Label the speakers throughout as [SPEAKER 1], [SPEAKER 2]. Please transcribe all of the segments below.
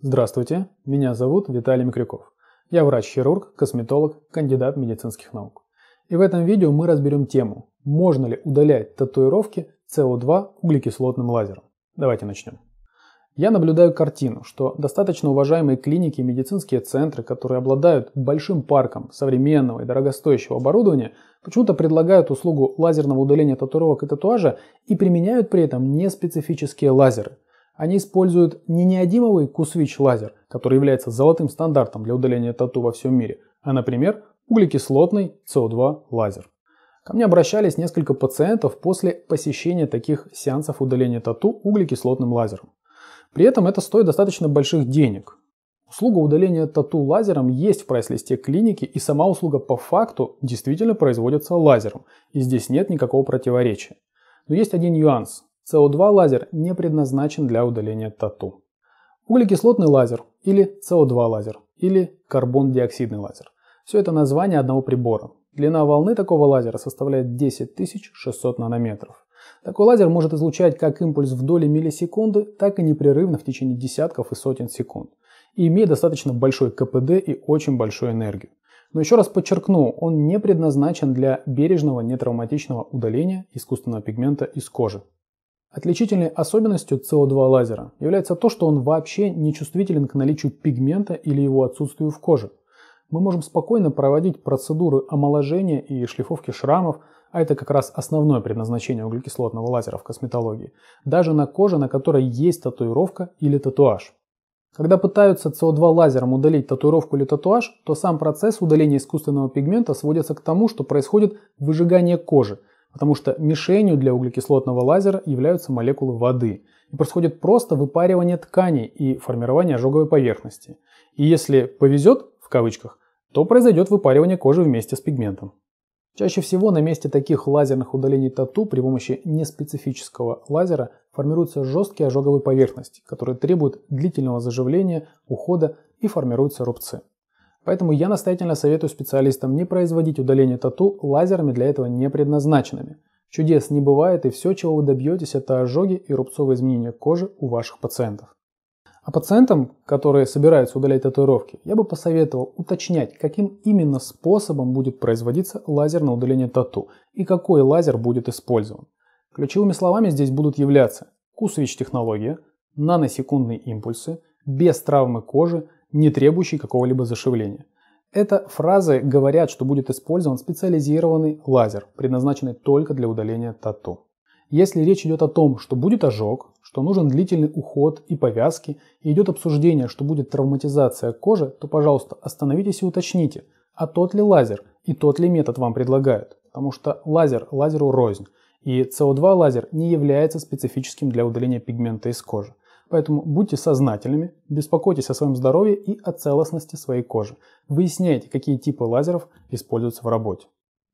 [SPEAKER 1] Здравствуйте, меня зовут Виталий Микрюков. Я врач-хирург, косметолог, кандидат медицинских наук. И в этом видео мы разберем тему, можно ли удалять татуировки СО2 углекислотным лазером. Давайте начнем. Я наблюдаю картину, что достаточно уважаемые клиники и медицинские центры, которые обладают большим парком современного и дорогостоящего оборудования, почему-то предлагают услугу лазерного удаления татуировок и татуажа и применяют при этом неспецифические лазеры – они используют не неодимовый кусвич лазер, который является золотым стандартом для удаления тату во всем мире, а, например, углекислотный СО2 лазер. Ко мне обращались несколько пациентов после посещения таких сеансов удаления тату углекислотным лазером. При этом это стоит достаточно больших денег. Услуга удаления тату лазером есть в прайс-листе клиники, и сама услуга по факту действительно производится лазером, и здесь нет никакого противоречия. Но есть один нюанс. CO2 лазер не предназначен для удаления тату. Углекислотный лазер или CO2 лазер или карбон-диоксидный лазер. Все это название одного прибора. Длина волны такого лазера составляет 10 600 нанометров. Такой лазер может излучать как импульс в доли миллисекунды, так и непрерывно в течение десятков и сотен секунд, и имеет достаточно большой КПД и очень большую энергию. Но еще раз подчеркну, он не предназначен для бережного нетравматичного удаления искусственного пигмента из кожи. Отличительной особенностью CO2 лазера является то, что он вообще не чувствителен к наличию пигмента или его отсутствию в коже. Мы можем спокойно проводить процедуры омоложения и шлифовки шрамов, а это как раз основное предназначение углекислотного лазера в косметологии, даже на коже, на которой есть татуировка или татуаж. Когда пытаются co 2 лазером удалить татуировку или татуаж, то сам процесс удаления искусственного пигмента сводится к тому, что происходит выжигание кожи, потому что мишенью для углекислотного лазера являются молекулы воды. И происходит просто выпаривание тканей и формирование ожоговой поверхности. И если повезет, в кавычках, то произойдет выпаривание кожи вместе с пигментом. Чаще всего на месте таких лазерных удалений тату при помощи неспецифического лазера формируются жесткие ожоговые поверхности, которые требуют длительного заживления, ухода и формируются рубцы. Поэтому я настоятельно советую специалистам не производить удаление тату лазерами для этого не предназначенными. Чудес не бывает и все, чего вы добьетесь, это ожоги и рубцовые изменения кожи у ваших пациентов. А пациентам, которые собираются удалять татуировки, я бы посоветовал уточнять, каким именно способом будет производиться лазерное удаление тату и какой лазер будет использован. Ключевыми словами здесь будут являться кусвич-технология, наносекундные импульсы, без травмы кожи, не требующий какого-либо зашивления. Это фразы говорят, что будет использован специализированный лазер, предназначенный только для удаления тату. Если речь идет о том, что будет ожог, что нужен длительный уход и повязки, и идет обсуждение, что будет травматизация кожи, то, пожалуйста, остановитесь и уточните, а тот ли лазер и тот ли метод вам предлагают. Потому что лазер лазеру рознь, и CO2 лазер не является специфическим для удаления пигмента из кожи. Поэтому будьте сознательными, беспокойтесь о своем здоровье и о целостности своей кожи. Выясняйте, какие типы лазеров используются в работе.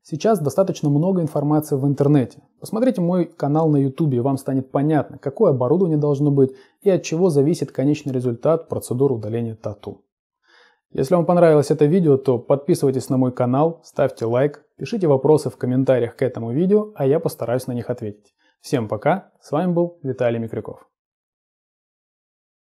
[SPEAKER 1] Сейчас достаточно много информации в интернете. Посмотрите мой канал на YouTube, и вам станет понятно, какое оборудование должно быть и от чего зависит конечный результат процедуры удаления тату. Если вам понравилось это видео, то подписывайтесь на мой канал, ставьте лайк, пишите вопросы в комментариях к этому видео, а я постараюсь на них ответить. Всем пока, с вами был Виталий Микрюков.